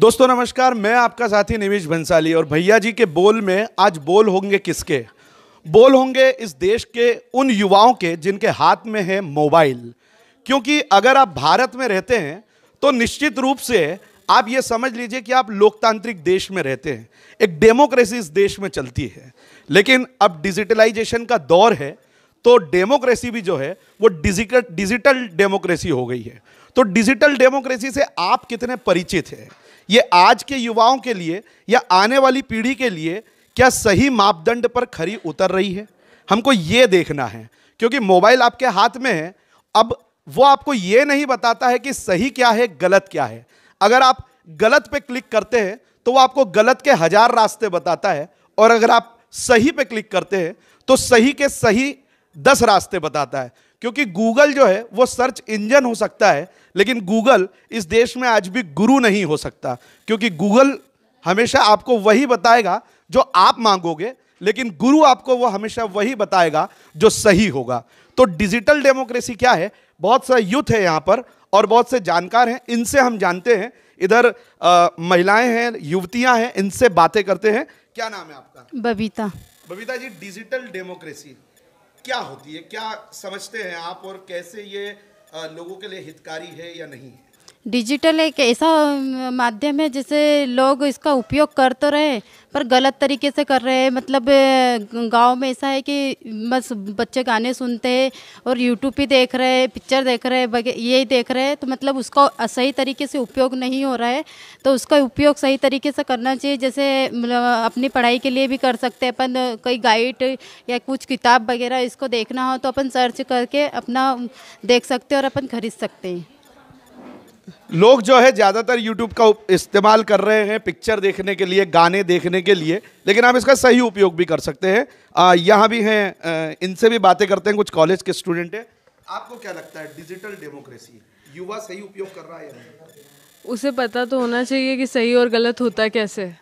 दोस्तों नमस्कार मैं आपका साथी निवेश भंसाली और भैया जी के बोल में आज बोल होंगे किसके बोल होंगे इस देश के उन युवाओं के जिनके हाथ में है मोबाइल क्योंकि अगर आप भारत में रहते हैं तो निश्चित रूप से आप ये समझ लीजिए कि आप लोकतांत्रिक देश में रहते हैं एक डेमोक्रेसी इस देश में चलती है लेकिन अब डिजिटलाइजेशन का दौर है तो डेमोक्रेसी भी जो है वो डिजिटल डिजिटल डेमोक्रेसी हो गई है तो डिजिटल डेमोक्रेसी से आप कितने परिचित हैं ये आज के युवाओं के लिए या आने वाली पीढ़ी के लिए क्या सही मापदंड पर खरी उतर रही है हमको ये देखना है क्योंकि मोबाइल आपके हाथ में है अब वो आपको ये नहीं बताता है कि सही क्या है गलत क्या है अगर आप गलत पे क्लिक करते हैं तो वो आपको गलत के हज़ार रास्ते बताता है और अगर आप सही पे क्लिक करते हैं तो सही के सही दस रास्ते बताता है क्योंकि गूगल जो है वो सर्च इंजन हो सकता है लेकिन गूगल इस देश में आज भी गुरु नहीं हो सकता क्योंकि गूगल हमेशा आपको वही बताएगा जो आप मांगोगे लेकिन गुरु आपको वो हमेशा वही बताएगा जो सही होगा तो डिजिटल डेमोक्रेसी क्या है बहुत सा यूथ है यहाँ पर और बहुत से जानकार हैं इनसे हम जानते हैं इधर महिलाएं हैं युवतियां हैं इनसे बातें करते हैं क्या नाम है आपका बबीता बबीता जी डिजिटल डेमोक्रेसी क्या होती है क्या समझते हैं आप और कैसे ये लोगों के लिए हितकारी है या नहीं है डिजिटल एक ऐसा माध्यम है जिसे लोग इसका उपयोग कर तो रहे पर गलत तरीके से कर रहे हैं मतलब गांव में ऐसा है कि बस बच्चे गाने सुनते हैं और यूट्यूब ही देख रहे हैं पिक्चर देख रहे हैं यही देख रहे हैं तो मतलब उसका सही तरीके से उपयोग नहीं हो रहा है तो उसका उपयोग सही तरीके से करना चाहिए जैसे अपनी पढ़ाई के लिए भी कर सकते हैं अपन कोई गाइड या कुछ किताब वगैरह इसको देखना हो तो अपन सर्च करके अपना देख सकते हैं और अपन खरीद सकते हैं लोग जो है ज़्यादातर यूट्यूब का इस्तेमाल कर रहे हैं पिक्चर देखने के लिए गाने देखने के लिए लेकिन आप इसका सही उपयोग भी कर सकते हैं यहाँ भी हैं इनसे भी बातें करते हैं कुछ कॉलेज के स्टूडेंट हैं आपको क्या लगता है डिजिटल डेमोक्रेसी युवा सही उपयोग कर रहा है उसे पता तो होना चाहिए कि सही और गलत होता कैसे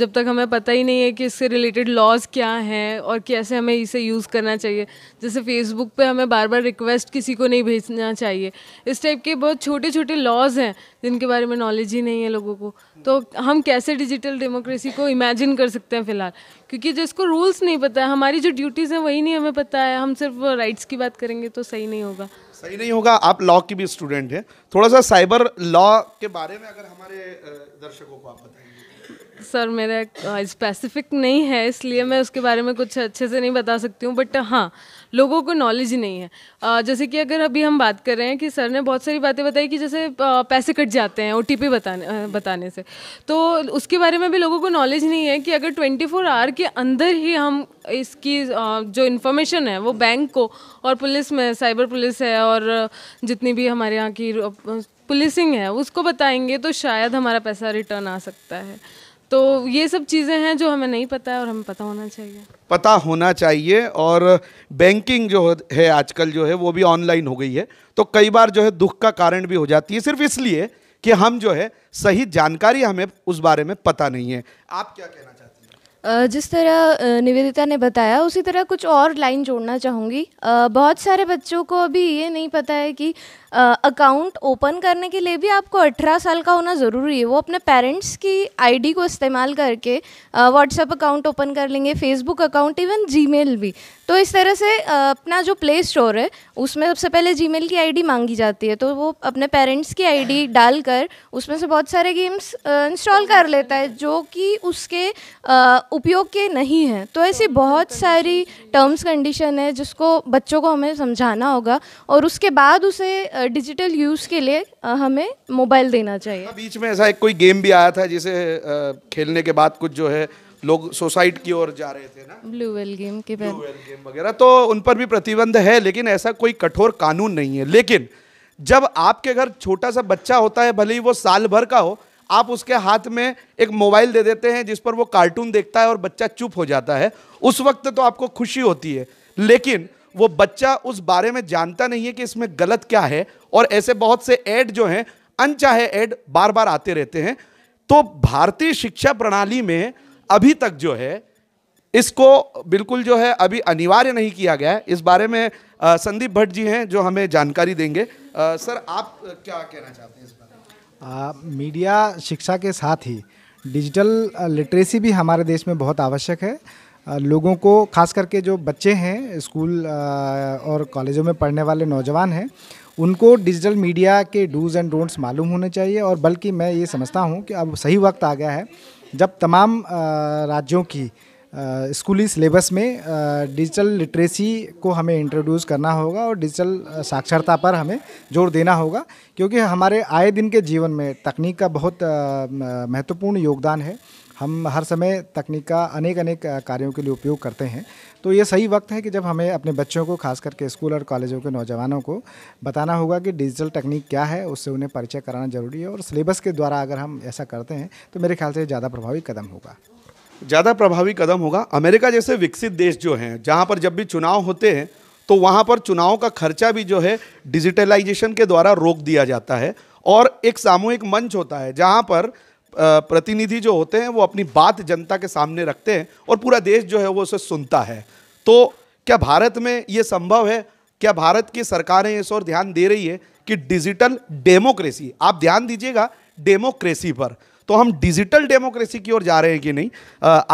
जब तक हमें पता ही नहीं है कि इससे रिलेटेड लॉज क्या हैं और कैसे हमें इसे यूज़ करना चाहिए जैसे फेसबुक पे हमें बार बार रिक्वेस्ट किसी को नहीं भेजना चाहिए इस टाइप के बहुत छोटे छोटे लॉज हैं जिनके बारे में नॉलेज ही नहीं है लोगों को तो हम कैसे डिजिटल डेमोक्रेसी को इमेजिन कर सकते हैं फिलहाल क्योंकि जिसको रूल्स नहीं पता है हमारी जो ड्यूटीज़ हैं वही नहीं हमें पता है हम सिर्फ राइट्स की बात करेंगे तो सही नहीं होगा सही नहीं होगा आप लॉ की भी स्टूडेंट हैं थोड़ा सा साइबर लॉ के बारे में अगर हमारे दर्शकों को आप बताएंगे सर मेरा स्पेसिफिक नहीं है इसलिए मैं उसके बारे में कुछ अच्छे से नहीं बता सकती हूँ बट हाँ लोगों को नॉलेज नहीं है uh, जैसे कि अगर अभी हम बात कर रहे हैं कि सर ने बहुत सारी बातें बताई कि जैसे पैसे कट जाते हैं ओ बताने बताने से तो उसके बारे में भी लोगों को नॉलेज नहीं है कि अगर ट्वेंटी फोर आवर के अंदर ही हम इसकी जो इन्फॉर्मेशन है वो बैंक को और पुलिस में साइबर पुलिस है और जितनी भी हमारे यहाँ की पुलिसिंग है उसको बताएंगे तो शायद हमारा पैसा रिटर्न आ सकता है तो ये सब चीज़ें हैं जो हमें नहीं पता है और हमें पता होना चाहिए पता होना चाहिए और बैंकिंग जो है आजकल जो है वो भी ऑनलाइन हो गई है तो कई बार जो है दुख का कारण भी हो जाती है सिर्फ इसलिए कि हम जो है सही जानकारी हमें उस बारे में पता नहीं है आप क्या कहना चाहते हैं जिस तरह निवेदिता ने बताया उसी तरह कुछ और लाइन जोड़ना चाहूँगी बहुत सारे बच्चों को अभी ये नहीं पता है कि अकाउंट ओपन करने के लिए भी आपको 18 साल का होना ज़रूरी है वो अपने पेरेंट्स की आईडी को इस्तेमाल करके व्हाट्सएप अकाउंट ओपन कर लेंगे फेसबुक अकाउंट इवन जीमेल भी तो इस तरह से अपना जो प्ले स्टोर है उसमें सबसे पहले जीमेल की आईडी मांगी जाती है तो वो अपने पेरेंट्स की आईडी डालकर उसमें से बहुत सारे गेम्स इंस्टॉल कर लेता है जो कि उसके उपयोग के नहीं हैं तो ऐसी बहुत सारी टर्म्स कंडीशन है जिसको बच्चों को हमें समझाना होगा और उसके बाद उसे डिजिटल यूज़ के लिए हमें मोबाइल देना चाहिए हाँ, बीच में ऐसा एक कोई गेम भी आया था जिसे खेलने के बाद कुछ जो है लोग सोसाइट की ओर जा रहे थे ना ब्लू वेल गेम के ब्लू वेल गेम वगैरह तो उन पर भी प्रतिबंध है लेकिन ऐसा कोई कठोर कानून नहीं है लेकिन जब आपके घर छोटा सा बच्चा होता है भले ही वो साल भर का हो आप उसके हाथ में एक मोबाइल दे देते हैं जिस पर वो कार्टून देखता है और बच्चा चुप हो जाता है उस वक्त तो आपको खुशी होती है लेकिन वो बच्चा उस बारे में जानता नहीं है कि इसमें गलत क्या है और ऐसे बहुत से ऐड जो हैं अनचाहे ऐड बार बार आते रहते हैं तो भारतीय शिक्षा प्रणाली में अभी तक जो है इसको बिल्कुल जो है अभी अनिवार्य नहीं किया गया है इस बारे में संदीप भट्ट जी हैं जो हमें जानकारी देंगे आ, सर आप क्या कहना चाहते हैं इस बारे मीडिया शिक्षा के साथ ही डिजिटल लिटरेसी भी हमारे देश में बहुत आवश्यक है लोगों को खास करके जो बच्चे हैं स्कूल और कॉलेजों में पढ़ने वाले नौजवान हैं उनको डिजिटल मीडिया के डूज़ एंड डोंट्स मालूम होने चाहिए और बल्कि मैं ये समझता हूँ कि अब सही वक्त आ गया है जब तमाम राज्यों की स्कूली सिलेबस में डिजिटल लिटरेसी को हमें इंट्रोड्यूस करना होगा और डिजिटल साक्षरता पर हमें जोर देना होगा क्योंकि हमारे आए दिन के जीवन में तकनीक का बहुत महत्वपूर्ण योगदान है हम हर समय तकनीक का अनेक अनेक कार्यों के लिए उपयोग करते हैं तो ये सही वक्त है कि जब हमें अपने बच्चों को खास करके स्कूल और कॉलेजों के नौजवानों को बताना होगा कि डिजिटल टेक्निक क्या है उससे उन्हें परिचय कराना ज़रूरी है और सिलेबस के द्वारा अगर हम ऐसा करते हैं तो मेरे ख्याल से ज़्यादा प्रभावी कदम होगा ज़्यादा प्रभावी कदम होगा अमेरिका जैसे विकसित देश जो हैं जहाँ पर जब भी चुनाव होते हैं तो वहाँ पर चुनाव का खर्चा भी जो है डिजिटलाइजेशन के द्वारा रोक दिया जाता है और एक सामूहिक मंच होता है जहाँ पर प्रतिनिधि जो होते हैं वो अपनी बात जनता के सामने रखते हैं और पूरा देश जो है वो उसे सुनता है तो क्या भारत में ये संभव है क्या भारत की सरकारें इस ओर ध्यान दे रही है कि डिजिटल डेमोक्रेसी आप ध्यान दीजिएगा डेमोक्रेसी पर तो हम डिजिटल डेमोक्रेसी की ओर जा रहे हैं कि नहीं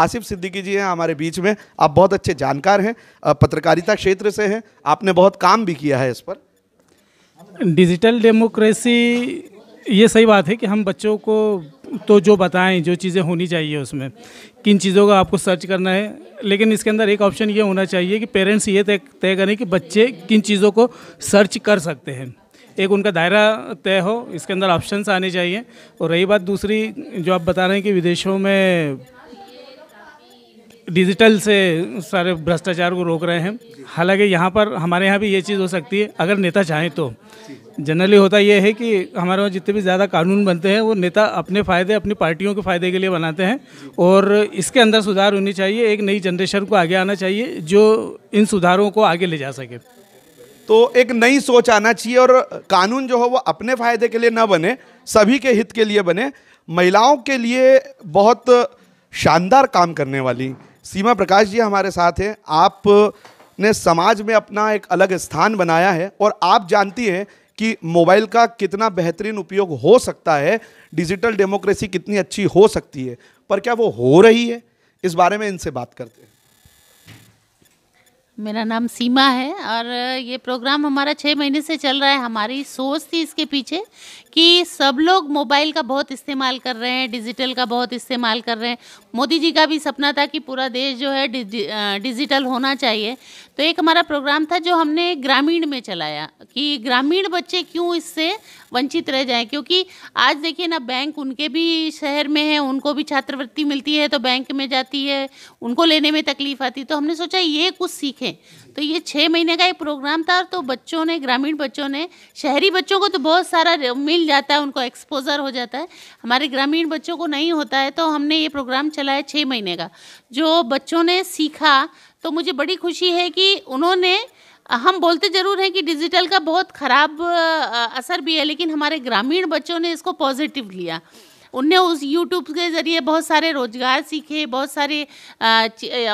आसिफ सिद्दीकी जी हैं हमारे बीच में आप बहुत अच्छे जानकार हैं पत्रकारिता क्षेत्र से हैं आपने बहुत काम भी किया है इस पर डिजिटल डेमोक्रेसी ये सही बात है कि हम बच्चों को तो जो बताएं जो चीज़ें होनी चाहिए उसमें किन चीज़ों का आपको सर्च करना है लेकिन इसके अंदर एक ऑप्शन ये होना चाहिए कि पेरेंट्स ये तय तय करें कि बच्चे किन चीज़ों को सर्च कर सकते हैं एक उनका दायरा तय हो इसके अंदर ऑप्शंस आने चाहिए और रही बात दूसरी जो आप बता रहे हैं कि विदेशों में डिजिटल से सारे भ्रष्टाचार को रोक रहे हैं हालांकि यहाँ पर हमारे यहाँ भी ये चीज़ हो सकती है अगर नेता चाहें तो जनरली होता ये है कि हमारे वहाँ जितने भी ज़्यादा कानून बनते हैं वो नेता अपने फ़ायदे अपनी पार्टियों के फ़ायदे के लिए बनाते हैं और इसके अंदर सुधार होनी चाहिए एक नई जनरेशन को आगे आना चाहिए जो इन सुधारों को आगे ले जा सके तो एक नई सोच आना चाहिए और कानून जो हो वो अपने फ़ायदे के लिए ना बने सभी के हित के लिए बने महिलाओं के लिए बहुत शानदार काम करने वाली सीमा प्रकाश जी हमारे साथ हैं आप ने समाज में अपना एक अलग स्थान बनाया है और आप जानती हैं कि मोबाइल का कितना बेहतरीन उपयोग हो सकता है डिजिटल डेमोक्रेसी कितनी अच्छी हो सकती है पर क्या वो हो रही है इस बारे में इनसे बात करते हैं मेरा नाम सीमा है और ये प्रोग्राम हमारा छः महीने से चल रहा है हमारी सोच थी इसके पीछे कि सब लोग मोबाइल का बहुत इस्तेमाल कर रहे हैं डिजिटल का बहुत इस्तेमाल कर रहे हैं मोदी जी का भी सपना था कि पूरा देश जो है डिजिटल होना चाहिए तो एक हमारा प्रोग्राम था जो हमने ग्रामीण में चलाया कि ग्रामीण बच्चे क्यों इससे वंचित रह जाएँ क्योंकि आज देखिए ना बैंक उनके भी शहर में है उनको भी छात्रवृत्ति मिलती है तो बैंक में जाती है उनको लेने में तकलीफ आती तो हमने सोचा ये कुछ सीखें महीने तो ये छः महीने का एक प्रोग्राम था तो बच्चों ने ग्रामीण बच्चों ने शहरी बच्चों को तो बहुत सारा मिल जाता है उनको एक्सपोजर हो जाता है हमारे ग्रामीण बच्चों को नहीं होता है तो हमने ये प्रोग्राम चलाया छः महीने का जो बच्चों ने सीखा तो मुझे बड़ी खुशी है कि उन्होंने हम बोलते ज़रूर हैं कि डिजिटल का बहुत ख़राब असर भी है लेकिन हमारे ग्रामीण बच्चों ने इसको पॉजिटिव लिया उनने उस यूट्यूब के ज़रिए बहुत सारे रोज़गार सीखे बहुत सारे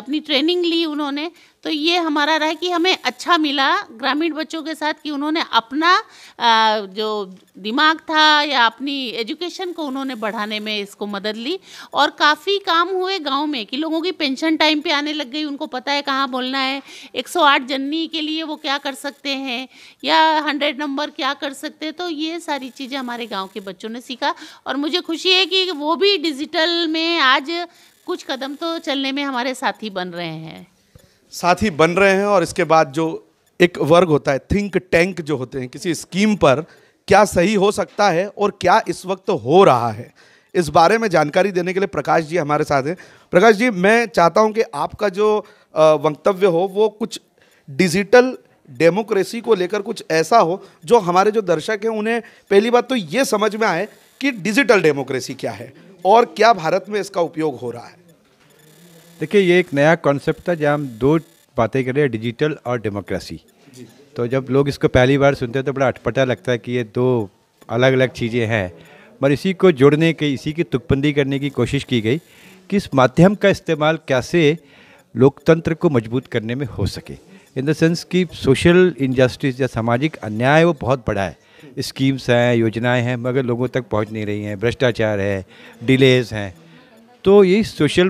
अपनी ट्रेनिंग ली उन्होंने तो ये हमारा रहा कि हमें अच्छा मिला ग्रामीण बच्चों के साथ कि उन्होंने अपना जो दिमाग था या अपनी एजुकेशन को उन्होंने बढ़ाने में इसको मदद ली और काफ़ी काम हुए गांव में कि लोगों की पेंशन टाइम पे आने लग गई उनको पता है कहाँ बोलना है 108 जननी के लिए वो क्या कर सकते हैं या 100 नंबर क्या कर सकते हैं तो ये सारी चीज़ें हमारे गाँव के बच्चों ने सीखा और मुझे खुशी है कि वो भी डिजिटल में आज कुछ कदम तो चलने में हमारे साथी बन रहे हैं साथी बन रहे हैं और इसके बाद जो एक वर्ग होता है थिंक टैंक जो होते हैं किसी स्कीम पर क्या सही हो सकता है और क्या इस वक्त हो रहा है इस बारे में जानकारी देने के लिए प्रकाश जी हमारे साथ हैं प्रकाश जी मैं चाहता हूं कि आपका जो वक्तव्य हो वो कुछ डिजिटल डेमोक्रेसी को लेकर कुछ ऐसा हो जो हमारे जो दर्शक हैं उन्हें पहली बात तो ये समझ में आए कि डिजिटल डेमोक्रेसी क्या है और क्या भारत में इसका उपयोग हो रहा है देखिए ये एक नया कॉन्सेप्ट था जहाँ हम दो बातें कर रहे हैं डिजिटल और डेमोक्रेसी तो जब लोग इसको पहली बार सुनते हैं तो बड़ा अटपटा लगता है कि ये दो अलग अलग चीज़ें हैं मगर इसी को जोड़ने की इसी की तुकबंदी करने की कोशिश की गई कि इस माध्यम का इस्तेमाल कैसे लोकतंत्र को मजबूत करने में हो सके इन द सेंस कि सोशल इनजस्टिस या सामाजिक अन्याय वो बहुत बड़ा है स्कीम्स हैं योजनाएं हैं मगर लोगों तक पहुंच नहीं रही हैं भ्रष्टाचार है डिलेज़ हैं तो ये सोशल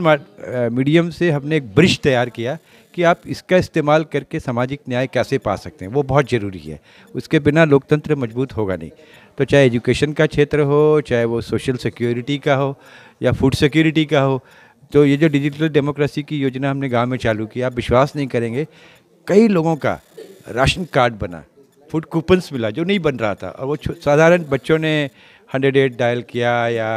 मीडियम से हमने एक ब्रिज तैयार किया कि आप इसका इस्तेमाल करके सामाजिक न्याय कैसे पा सकते हैं वो बहुत ज़रूरी है उसके बिना लोकतंत्र मजबूत होगा नहीं तो चाहे एजुकेशन का क्षेत्र हो चाहे वो सोशल सिक्योरिटी का हो या फूड सिक्योरिटी का हो तो ये जो डिजिटल डेमोक्रेसी की योजना हमने गांव में चालू की आप विश्वास नहीं करेंगे कई लोगों का राशन कार्ड बना फूड कूपन्स मिला जो नहीं बन रहा था और वो साधारण बच्चों ने हंड्रेड डायल किया या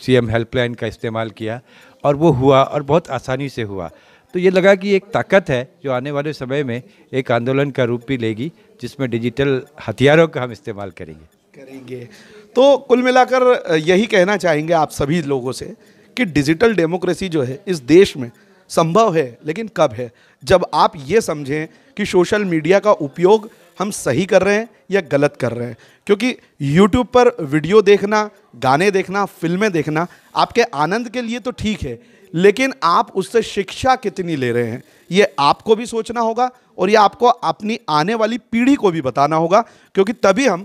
सीएम हेल्पलाइन का इस्तेमाल किया और वो हुआ और बहुत आसानी से हुआ तो ये लगा कि एक ताकत है जो आने वाले समय में एक आंदोलन का रूप भी लेगी जिसमें डिजिटल हथियारों का हम इस्तेमाल करेंगे करेंगे तो कुल मिलाकर यही कहना चाहेंगे आप सभी लोगों से कि डिजिटल डेमोक्रेसी जो है इस देश में संभव है लेकिन कब है जब आप ये समझें कि सोशल मीडिया का उपयोग हम सही कर रहे हैं या गलत कर रहे हैं क्योंकि YouTube पर वीडियो देखना गाने देखना फिल्में देखना आपके आनंद के लिए तो ठीक है लेकिन आप उससे शिक्षा कितनी ले रहे हैं ये आपको भी सोचना होगा और ये आपको अपनी आने वाली पीढ़ी को भी बताना होगा क्योंकि तभी हम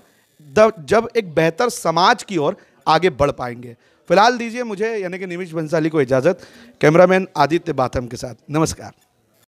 जब एक बेहतर समाज की ओर आगे बढ़ पाएंगे फिलहाल दीजिए मुझे यानी कि निमिष भंसाली को इजाज़त कैमरामैन आदित्य बाथम के साथ नमस्कार